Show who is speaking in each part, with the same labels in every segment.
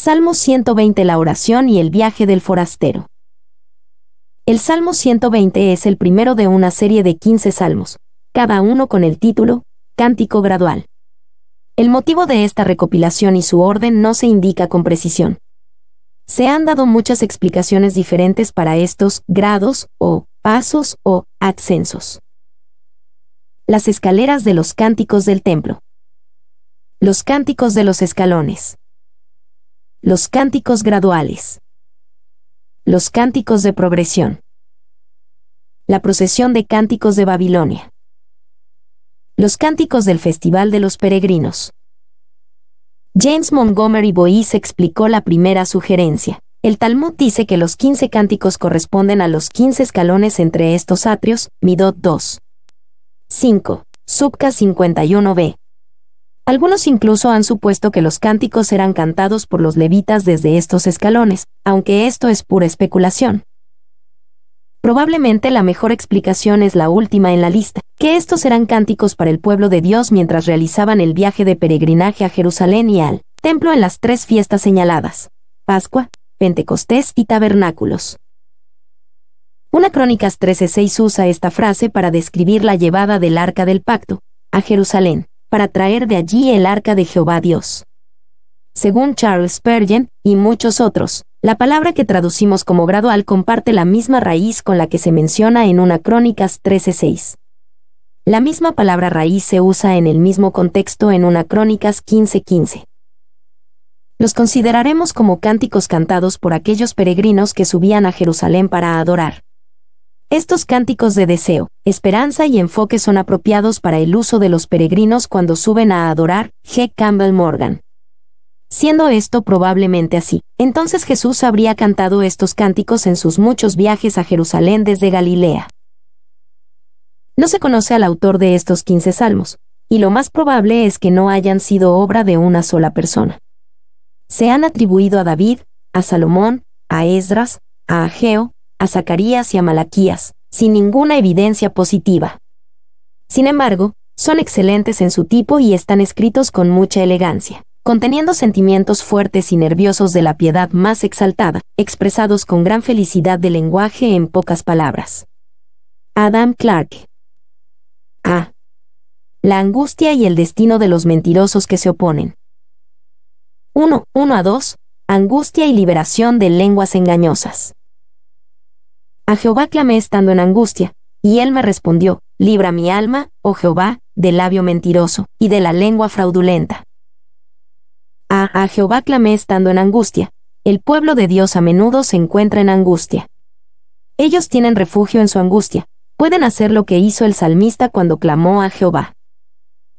Speaker 1: Salmo 120 La oración y el viaje del forastero. El Salmo 120 es el primero de una serie de 15 salmos, cada uno con el título, Cántico Gradual. El motivo de esta recopilación y su orden no se indica con precisión. Se han dado muchas explicaciones diferentes para estos grados o pasos o ascensos. Las escaleras de los cánticos del templo. Los cánticos de los escalones. Los cánticos graduales. Los cánticos de progresión. La procesión de cánticos de Babilonia. Los cánticos del Festival de los Peregrinos. James Montgomery Boyce explicó la primera sugerencia. El Talmud dice que los 15 cánticos corresponden a los 15 escalones entre estos atrios, Midot 2. 5. Subca 51b. Algunos incluso han supuesto que los cánticos eran cantados por los levitas desde estos escalones, aunque esto es pura especulación. Probablemente la mejor explicación es la última en la lista, que estos eran cánticos para el pueblo de Dios mientras realizaban el viaje de peregrinaje a Jerusalén y al templo en las tres fiestas señaladas, Pascua, Pentecostés y Tabernáculos. Una Crónicas 13.6 usa esta frase para describir la llevada del arca del pacto a Jerusalén para traer de allí el arca de Jehová Dios. Según Charles Spurgeon, y muchos otros, la palabra que traducimos como gradual comparte la misma raíz con la que se menciona en una Crónicas 13.6. La misma palabra raíz se usa en el mismo contexto en una Crónicas 15.15. Los consideraremos como cánticos cantados por aquellos peregrinos que subían a Jerusalén para adorar. Estos cánticos de deseo, esperanza y enfoque son apropiados para el uso de los peregrinos cuando suben a adorar, G. Campbell Morgan. Siendo esto probablemente así, entonces Jesús habría cantado estos cánticos en sus muchos viajes a Jerusalén desde Galilea. No se conoce al autor de estos 15 salmos, y lo más probable es que no hayan sido obra de una sola persona. Se han atribuido a David, a Salomón, a Esdras, a Ageo, a Zacarías y a Malaquías, sin ninguna evidencia positiva. Sin embargo, son excelentes en su tipo y están escritos con mucha elegancia, conteniendo sentimientos fuertes y nerviosos de la piedad más exaltada, expresados con gran felicidad de lenguaje en pocas palabras. Adam Clarke. A. La angustia y el destino de los mentirosos que se oponen. 1. 1 a 2. Angustia y liberación de lenguas engañosas. A Jehová clamé estando en angustia, y él me respondió, Libra mi alma, oh Jehová, del labio mentiroso, y de la lengua fraudulenta. A, Jehová clamé estando en angustia, el pueblo de Dios a menudo se encuentra en angustia. Ellos tienen refugio en su angustia, pueden hacer lo que hizo el salmista cuando clamó a Jehová.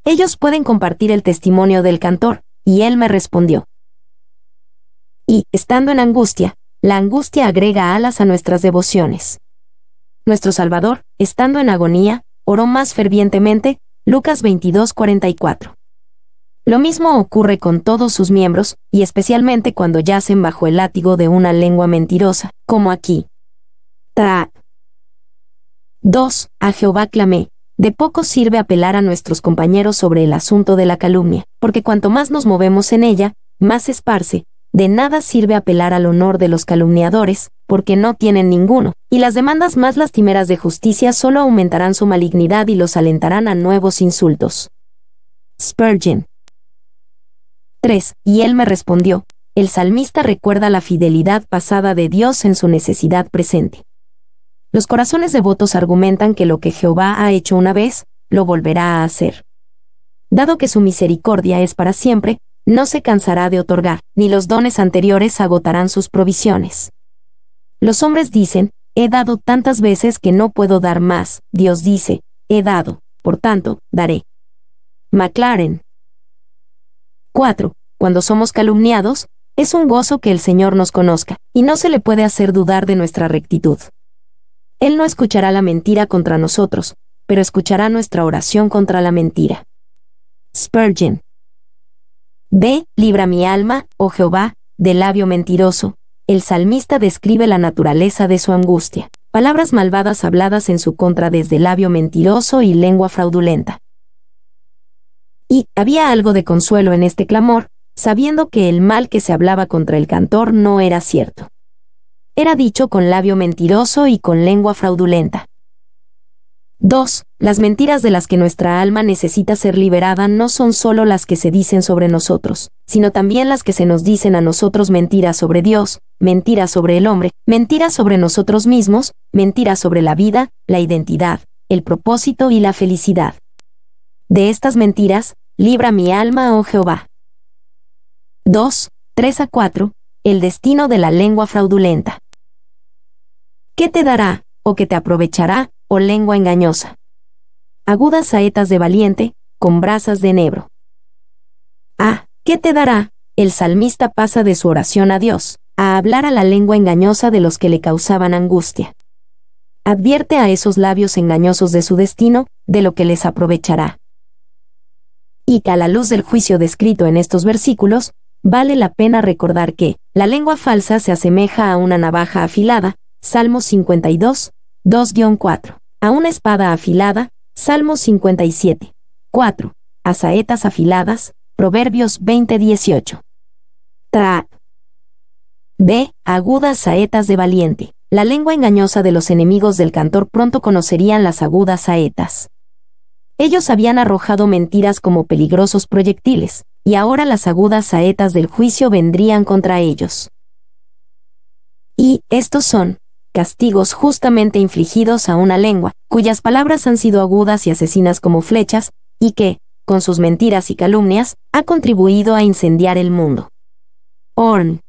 Speaker 1: Ellos pueden compartir el testimonio del cantor, y él me respondió. Y, estando en angustia, la angustia agrega alas a nuestras devociones. Nuestro Salvador, estando en agonía, oró más fervientemente, Lucas 22:44. Lo mismo ocurre con todos sus miembros, y especialmente cuando yacen bajo el látigo de una lengua mentirosa, como aquí. Tra. 2. A Jehová clamé. De poco sirve apelar a nuestros compañeros sobre el asunto de la calumnia, porque cuanto más nos movemos en ella, más esparce, de nada sirve apelar al honor de los calumniadores, porque no tienen ninguno, y las demandas más lastimeras de justicia solo aumentarán su malignidad y los alentarán a nuevos insultos. Spurgeon 3. Y él me respondió, el salmista recuerda la fidelidad pasada de Dios en su necesidad presente. Los corazones devotos argumentan que lo que Jehová ha hecho una vez, lo volverá a hacer. Dado que su misericordia es para siempre, no se cansará de otorgar, ni los dones anteriores agotarán sus provisiones. Los hombres dicen, he dado tantas veces que no puedo dar más, Dios dice, he dado, por tanto, daré. McLaren. 4. Cuando somos calumniados, es un gozo que el Señor nos conozca, y no se le puede hacer dudar de nuestra rectitud. Él no escuchará la mentira contra nosotros, pero escuchará nuestra oración contra la mentira. Spurgeon. Ve, libra mi alma, oh Jehová, del labio mentiroso. El salmista describe la naturaleza de su angustia, palabras malvadas habladas en su contra desde labio mentiroso y lengua fraudulenta. Y había algo de consuelo en este clamor, sabiendo que el mal que se hablaba contra el cantor no era cierto. Era dicho con labio mentiroso y con lengua fraudulenta. 2. Las mentiras de las que nuestra alma necesita ser liberada no son solo las que se dicen sobre nosotros, sino también las que se nos dicen a nosotros mentiras sobre Dios, mentiras sobre el hombre, mentiras sobre nosotros mismos, mentiras sobre la vida, la identidad, el propósito y la felicidad. De estas mentiras, libra mi alma, oh Jehová. 2. 3 a 4. El destino de la lengua fraudulenta. ¿Qué te dará, o qué te aprovechará, o lengua engañosa. Agudas saetas de valiente, con brasas de enebro. Ah, ¿qué te dará? El salmista pasa de su oración a Dios, a hablar a la lengua engañosa de los que le causaban angustia. Advierte a esos labios engañosos de su destino, de lo que les aprovechará. Y que a la luz del juicio descrito en estos versículos, vale la pena recordar que, la lengua falsa se asemeja a una navaja afilada, Salmo 52, 2-4 a una espada afilada, Salmo 57. 4. A saetas afiladas, Proverbios 20:18. Tra. B. Agudas saetas de valiente. La lengua engañosa de los enemigos del cantor pronto conocerían las agudas saetas. Ellos habían arrojado mentiras como peligrosos proyectiles, y ahora las agudas saetas del juicio vendrían contra ellos. Y estos son, castigos justamente infligidos a una lengua, cuyas palabras han sido agudas y asesinas como flechas, y que, con sus mentiras y calumnias, ha contribuido a incendiar el mundo. Orn.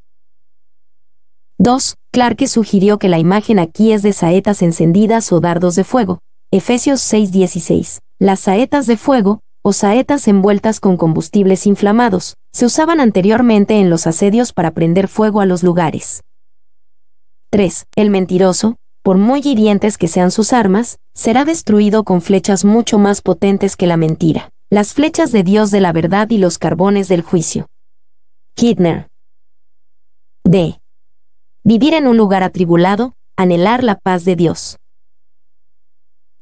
Speaker 1: 2. Clarke sugirió que la imagen aquí es de saetas encendidas o dardos de fuego. Efesios 6:16. Las saetas de fuego, o saetas envueltas con combustibles inflamados, se usaban anteriormente en los asedios para prender fuego a los lugares. 3. El mentiroso, por muy hirientes que sean sus armas, será destruido con flechas mucho más potentes que la mentira, las flechas de Dios de la verdad y los carbones del juicio. Kidner. D. Vivir en un lugar atribulado, anhelar la paz de Dios.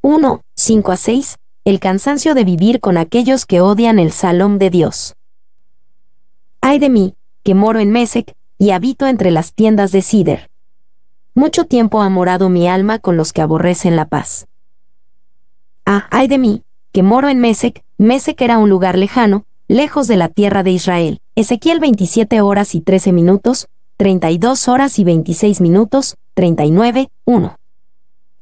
Speaker 1: 1. 5 a 6. El cansancio de vivir con aquellos que odian el salón de Dios. Ay de mí, que moro en Mesec, y habito entre las tiendas de Sider. Mucho tiempo ha morado mi alma con los que aborrecen la paz. Ah, ay de mí, que moro en Mesec, Mesec era un lugar lejano, lejos de la tierra de Israel. Ezequiel 27 horas y 13 minutos, 32 horas y 26 minutos, 39, 1.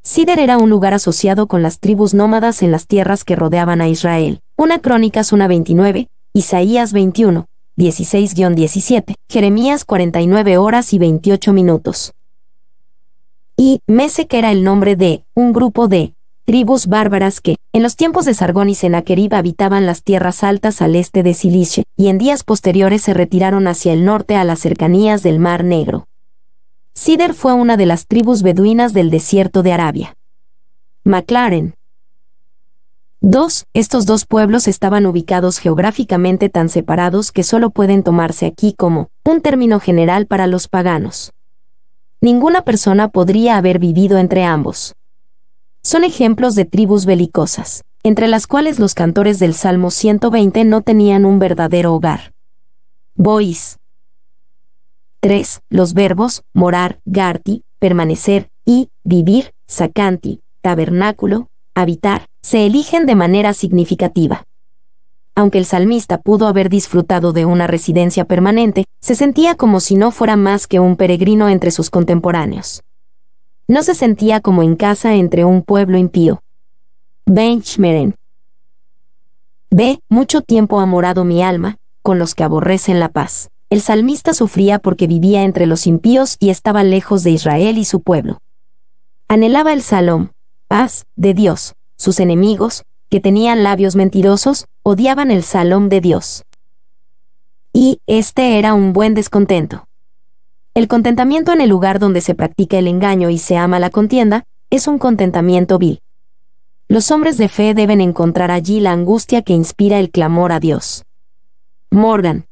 Speaker 1: Sider era un lugar asociado con las tribus nómadas en las tierras que rodeaban a Israel. Una Crónicas 1.29, Isaías 21, 16-17, Jeremías 49 horas y 28 minutos y Mese que era el nombre de un grupo de tribus bárbaras que, en los tiempos de Sargón y Senaquerib habitaban las tierras altas al este de Cilicia, y en días posteriores se retiraron hacia el norte a las cercanías del Mar Negro. Sider fue una de las tribus beduinas del desierto de Arabia. McLaren. 2. Estos dos pueblos estaban ubicados geográficamente tan separados que solo pueden tomarse aquí como un término general para los paganos. Ninguna persona podría haber vivido entre ambos. Son ejemplos de tribus belicosas, entre las cuales los cantores del Salmo 120 no tenían un verdadero hogar. Bois. 3. Los verbos morar, garti, permanecer y vivir, sacanti, tabernáculo, habitar, se eligen de manera significativa aunque el salmista pudo haber disfrutado de una residencia permanente, se sentía como si no fuera más que un peregrino entre sus contemporáneos. No se sentía como en casa entre un pueblo impío. Benchmeren. Ve, mucho tiempo ha morado mi alma, con los que aborrecen la paz. El salmista sufría porque vivía entre los impíos y estaba lejos de Israel y su pueblo. Anhelaba el salón paz, de Dios, sus enemigos, que tenían labios mentirosos, odiaban el salón de Dios. Y este era un buen descontento. El contentamiento en el lugar donde se practica el engaño y se ama la contienda, es un contentamiento vil. Los hombres de fe deben encontrar allí la angustia que inspira el clamor a Dios. Morgan.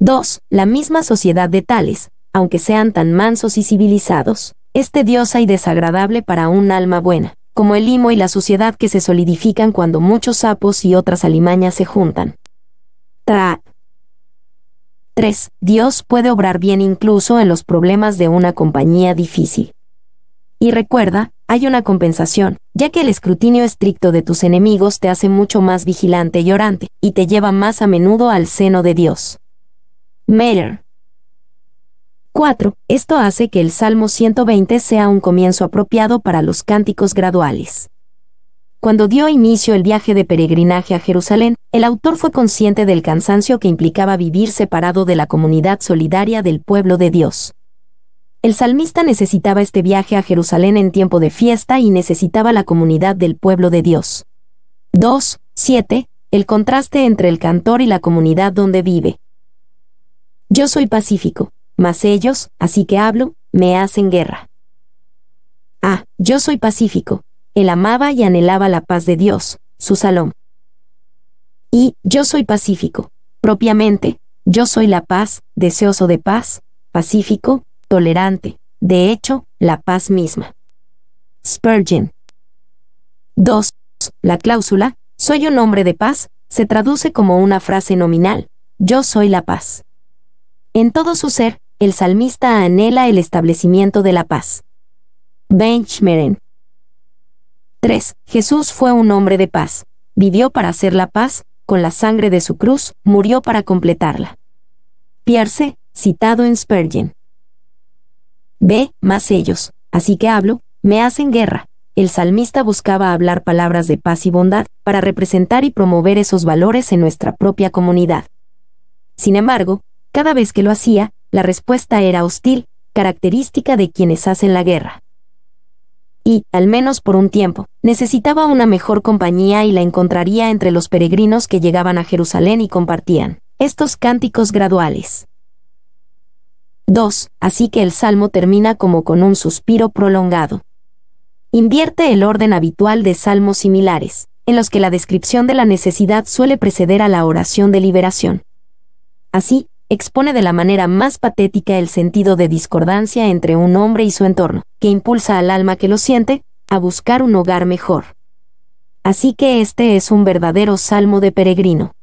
Speaker 1: 2. La misma sociedad de tales, aunque sean tan mansos y civilizados, es tediosa y desagradable para un alma buena como el limo y la suciedad que se solidifican cuando muchos sapos y otras alimañas se juntan. 3. Dios puede obrar bien incluso en los problemas de una compañía difícil. Y recuerda, hay una compensación, ya que el escrutinio estricto de tus enemigos te hace mucho más vigilante y llorante, y te lleva más a menudo al seno de Dios. 4. Esto hace que el Salmo 120 sea un comienzo apropiado para los cánticos graduales. Cuando dio inicio el viaje de peregrinaje a Jerusalén, el autor fue consciente del cansancio que implicaba vivir separado de la comunidad solidaria del pueblo de Dios. El salmista necesitaba este viaje a Jerusalén en tiempo de fiesta y necesitaba la comunidad del pueblo de Dios. 2. 7. El contraste entre el cantor y la comunidad donde vive. Yo soy pacífico. Mas ellos, así que hablo, me hacen guerra. Ah, yo soy pacífico. Él amaba y anhelaba la paz de Dios, su salón. Y, yo soy pacífico. Propiamente, yo soy la paz, deseoso de paz, pacífico, tolerante, de hecho, la paz misma. Spurgeon. 2. La cláusula, soy un hombre de paz, se traduce como una frase nominal, yo soy la paz. En todo su ser, el salmista anhela el establecimiento de la paz. Benchmeren. 3. Jesús fue un hombre de paz. Vivió para hacer la paz, con la sangre de su cruz, murió para completarla. Pierce, citado en spergen ve Más ellos, así que hablo, me hacen guerra. El salmista buscaba hablar palabras de paz y bondad para representar y promover esos valores en nuestra propia comunidad. Sin embargo, cada vez que lo hacía, la respuesta era hostil, característica de quienes hacen la guerra. Y, al menos por un tiempo, necesitaba una mejor compañía y la encontraría entre los peregrinos que llegaban a Jerusalén y compartían estos cánticos graduales. 2. Así que el salmo termina como con un suspiro prolongado. Invierte el orden habitual de salmos similares, en los que la descripción de la necesidad suele preceder a la oración de liberación. Así, expone de la manera más patética el sentido de discordancia entre un hombre y su entorno, que impulsa al alma que lo siente, a buscar un hogar mejor. Así que este es un verdadero salmo de peregrino.